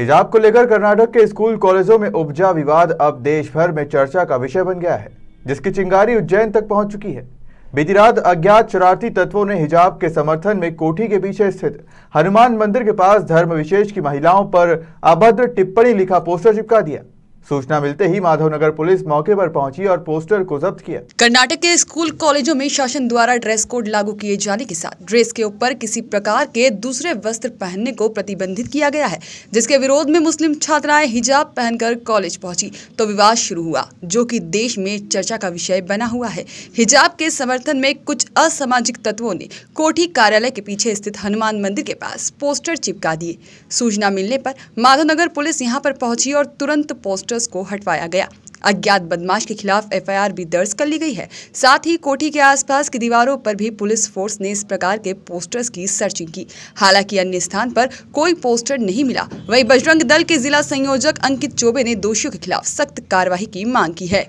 हिजाब को लेकर कर्नाटक के स्कूल कॉलेजों में उपजा विवाद अब देश भर में चर्चा का विषय बन गया है जिसकी चिंगारी उज्जैन तक पहुंच चुकी है बीती रात अज्ञात शरारती तत्वों ने हिजाब के समर्थन में कोठी के पीछे स्थित हनुमान मंदिर के पास धर्म विशेष की महिलाओं पर अभद्र टिप्पणी लिखा पोस्टर चिपका दिया सूचना मिलते ही माधवनगर पुलिस मौके पर पहुंची और पोस्टर को जब्त किया कर्नाटक के स्कूल कॉलेजों में शासन द्वारा ड्रेस कोड लागू किए जाने के साथ ड्रेस के ऊपर किसी प्रकार के दूसरे वस्त्र पहनने को प्रतिबंधित किया गया है जिसके विरोध में मुस्लिम छात्राएं हिजाब पहनकर कॉलेज पहुंची तो विवाद शुरू हुआ जो की देश में चर्चा का विषय बना हुआ है हिजाब के समर्थन में कुछ असामाजिक तत्वों ने कोठी कार्यालय के पीछे स्थित हनुमान मंदिर के पास पोस्टर चिपका दिए सूचना मिलने आरोप माधवनगर पुलिस यहाँ पर पहुंची और तुरंत पोस्टर पोस्टर्स को हटवाया गया अज्ञात बदमाश के खिलाफ एफआईआर भी दर्ज कर ली गई है साथ ही कोठी के आसपास की दीवारों पर भी पुलिस फोर्स ने इस प्रकार के पोस्टर्स की सर्चिंग की हालांकि अन्य स्थान पर कोई पोस्टर नहीं मिला वहीं बजरंग दल के जिला संयोजक अंकित चौबे ने दोषियों के खिलाफ सख्त कार्रवाई की मांग की है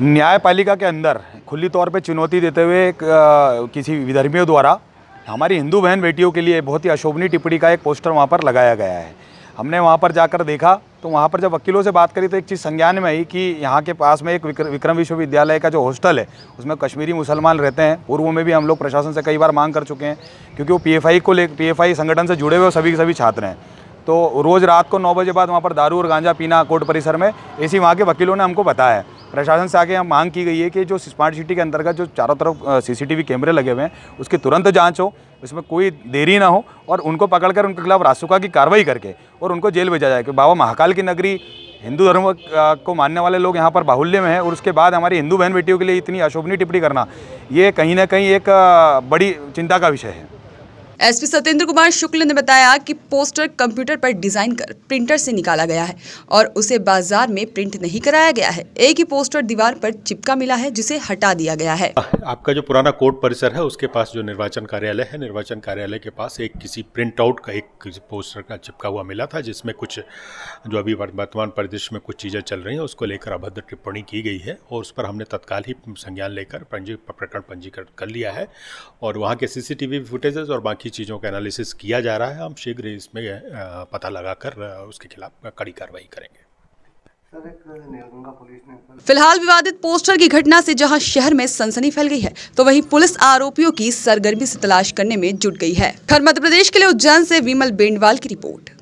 न्यायपालिका के अंदर खुली तौर पर चुनौती देते हुए किसी विधर्मियों द्वारा हमारी हिंदू बहन बेटियों के लिए बहुत ही अशोभनीय टिप्पणी का एक पोस्टर वहाँ पर लगाया गया है हमने वहाँ पर जाकर देखा तो वहाँ पर जब वकीलों से बात करी तो एक चीज़ संज्ञान में आई कि यहाँ के पास में एक विक्रम विश्वविद्यालय का जो हॉस्टल है उसमें कश्मीरी मुसलमान रहते हैं पूर्व में भी हम लोग प्रशासन से कई बार मांग कर चुके हैं क्योंकि वो पीएफआई को ले पीएफआई संगठन से जुड़े हुए सभी सभी छात्र हैं तो रोज़ रात को नौ बजे बाद वहाँ पर दारू और गांजा पीना कोर्ट परिसर में ऐसी वहाँ के वकीलों ने हमको बताया है प्रशासन से आगे यहाँ मांग की गई है कि जो स्मार्ट सिटी के अंतर्गत जो चारों तरफ सीसीटीवी कैमरे लगे हुए हैं उसकी तुरंत जांच हो इसमें कोई देरी ना हो और उनको पकड़कर उनके खिलाफ रासुका की कार्रवाई करके और उनको जेल भेजा जाए कि बाबा महाकाल की नगरी हिंदू धर्म को मानने वाले लोग यहाँ पर बाहुल्य में हैं और उसके बाद हमारी हिंदू बहन बेटियों के लिए इतनी अशोभनीय टिप्पणी करना ये कहीं ना कहीं एक बड़ी चिंता का विषय है एसपी सत्येंद्र कुमार शुक्ल ने बताया कि पोस्टर कंप्यूटर पर डिजाइन कर प्रिंटर से निकाला गया है और उसे बाजार में प्रिंट नहीं कराया गया है एक ही पोस्टर दीवार पर चिपका मिला है जिसे हटा दिया गया है आपका जो पुराना कोर्ट परिसर है उसके पास जो निर्वाचन कार्यालय है निर्वाचन कार्यालय के पास एक किसी प्रिंट आउट का एक पोस्टर का चिपका हुआ मिला था जिसमें कुछ जो अभी वर्तमान परिदृश्य में कुछ चीज़ें चल रही है उसको लेकर अभद्र टिप्पणी की गई है और उस पर हमने तत्काल ही संज्ञान लेकर प्रकरण पंजीकृत कर लिया है और वहाँ के सीसीटीवी फुटेजेस और बाकी बाकी चीज़ों का एनालिसिस किया जा रहा है हम शीघ्र इसमें पता लगा कर उसके खिलाफ कड़ी कार्रवाई करेंगे फिलहाल विवादित पोस्टर की घटना से जहां शहर में सनसनी फैल गई है तो वहीं पुलिस आरोपियों की सरगर्मी से तलाश करने में जुट गई है खर मध्य प्रदेश के लिए उज्जैन से विमल बेंडवाल की रिपोर्ट